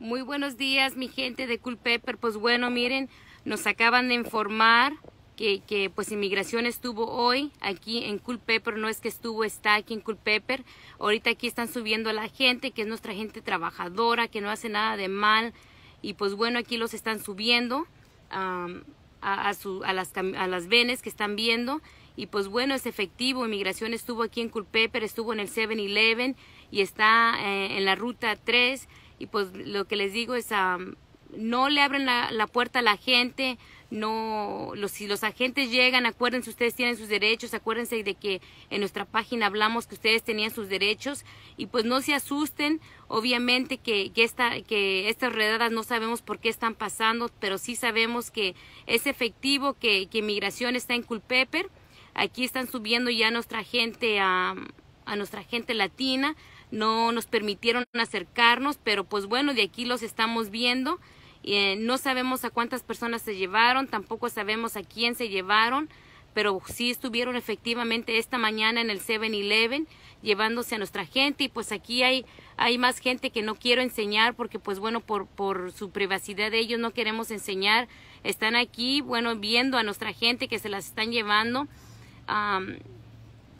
Muy buenos días, mi gente de Culpeper, Pues bueno, miren, nos acaban de informar que, que, pues inmigración estuvo hoy aquí en Culpeper, no es que estuvo, está aquí en Culpeper. Ahorita aquí están subiendo a la gente, que es nuestra gente trabajadora, que no hace nada de mal. Y pues bueno, aquí los están subiendo a, a, las, a venes que están viendo. Y pues bueno, es efectivo, inmigración estuvo aquí en Culpeper, estuvo en el 7-Eleven y está eh, en la ruta 3 y pues lo que les digo es, no le abren la, puerta a la gente, no, si los agentes llegan, acuérdense, ustedes tienen sus derechos, acuérdense de que en nuestra página hablamos que ustedes tenían sus derechos y pues no se asusten, obviamente que, que, esta, que estas redadas no sabemos por qué están pasando, pero sí sabemos que es efectivo que, inmigración está en Culpeper, aquí están subiendo ya nuestra gente a, a nuestra gente latina, no nos permitieron acercarnos, pero pues bueno, de aquí los estamos viendo. y eh, no sabemos a cuántas personas se llevaron, tampoco sabemos a quién se llevaron, pero sí estuvieron efectivamente esta mañana en el 7-Eleven llevándose a nuestra gente y pues aquí hay, hay más gente que no quiero enseñar porque pues bueno, por, por su privacidad de ellos no queremos enseñar. Están aquí, bueno, viendo a nuestra gente que se las están llevando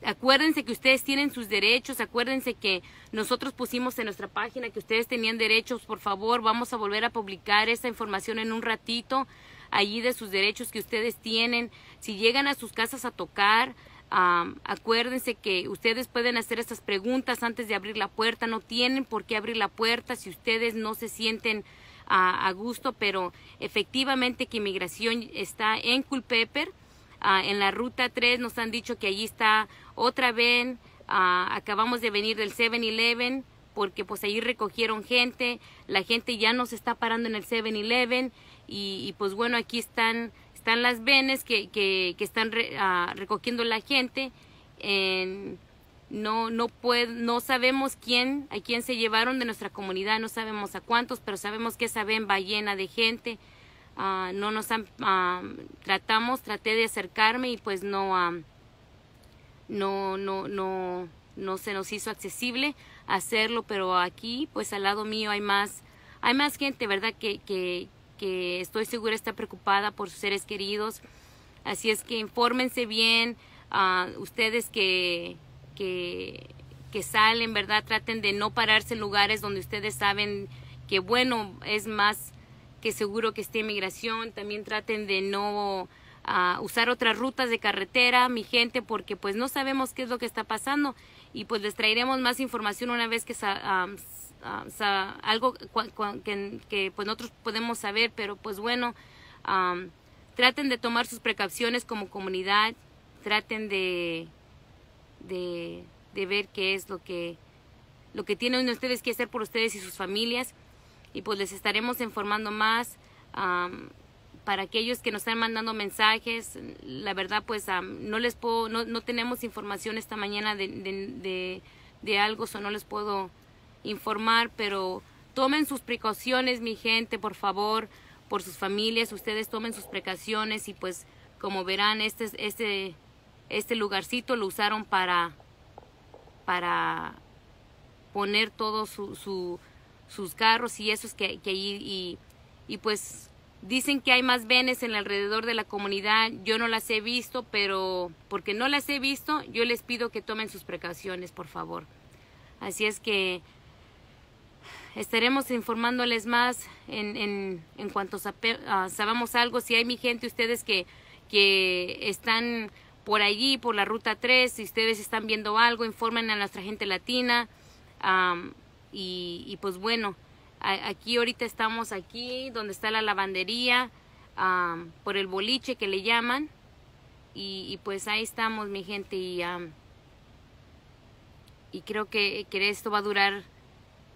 acuérdense que ustedes tienen sus derechos, acuérdense que nosotros pusimos en nuestra página que ustedes tenían derechos, por favor, vamos a volver a publicar esa información en un ratito, allí de sus derechos que ustedes tienen, si llegan a sus casas a tocar, acuérdense que ustedes pueden hacer estas preguntas antes de abrir la puerta, no tienen por qué abrir la puerta si ustedes no se sienten ah, a gusto, pero efectivamente que inmigración está en Culpeper, Ah, en la ruta 3 nos han dicho que allí está otra ven. Ah, acabamos de venir del 7-Eleven porque pues allí recogieron gente. La gente ya nos está parando en el 7-Eleven. Y, pues bueno, aquí están, están las venes que, que, están ah, recogiendo la gente. no, no, no sabemos quién, a quién se llevaron de nuestra comunidad, no sabemos a cuántos, pero sabemos que esa ven va llena de gente. Ah, no nos han, ah, tratamos, traté de acercarme y pues no, ah, no, no, no, no se nos hizo accesible hacerlo, pero aquí pues al lado mío hay más, hay más gente, ¿verdad? Que, que, que estoy segura está preocupada por sus seres queridos. Así es que infórmense bien, ustedes que, que, que salen, ¿verdad? Traten de no pararse en lugares donde ustedes saben que bueno, es más que seguro que esté inmigración también traten de no ah, usar otras rutas de carretera, mi gente, porque pues no sabemos qué es lo que está pasando y pues les traeremos más información una vez que algo que, pues nosotros podemos saber, pero pues bueno, traten de tomar sus precauciones como comunidad, traten de, de, ver qué es lo que, lo que tienen ustedes que hacer por ustedes y sus familias y pues les estaremos informando más. para aquellos que nos están mandando mensajes, la verdad pues no les puedo, no, no, tenemos información esta mañana de, algo, o no les puedo informar, pero tomen sus precauciones, mi gente, por favor, por sus familias, ustedes tomen sus precauciones y pues como verán, este, este, este lugarcito lo usaron para, para poner todo su sus carros y esos que, que allí, y, pues Dicen que hay más venes en el alrededor de la comunidad. Yo no las he visto, pero porque no las he visto, yo les pido que tomen sus precauciones, por favor. Así es que estaremos informándoles más en, en, en cuanto ah, sabamos algo. Si hay mi gente, ustedes que, que están por allí, por la Ruta 3, si ustedes están viendo algo, informen a nuestra gente latina. Y, pues bueno, aquí ahorita estamos aquí donde está la lavandería, por el boliche que le llaman. Y, pues ahí estamos, mi gente. Y, y creo que, que, esto va a durar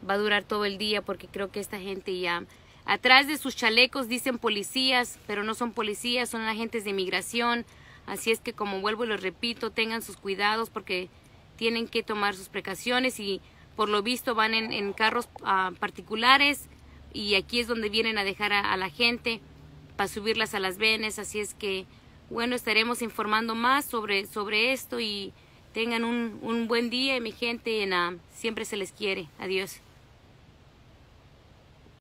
va a durar todo el día porque creo que esta gente ya atrás de sus chalecos dicen policías pero no son policías son agentes de inmigración así es que como vuelvo y lo repito tengan sus cuidados porque tienen que tomar sus precauciones y por lo visto van en, en carros ah, particulares y aquí es donde vienen a dejar a, la gente para subirlas a las venes, así es que bueno, estaremos informando más sobre, sobre esto y tengan un, un buen día, mi gente, en, ah, siempre se les quiere. Adiós.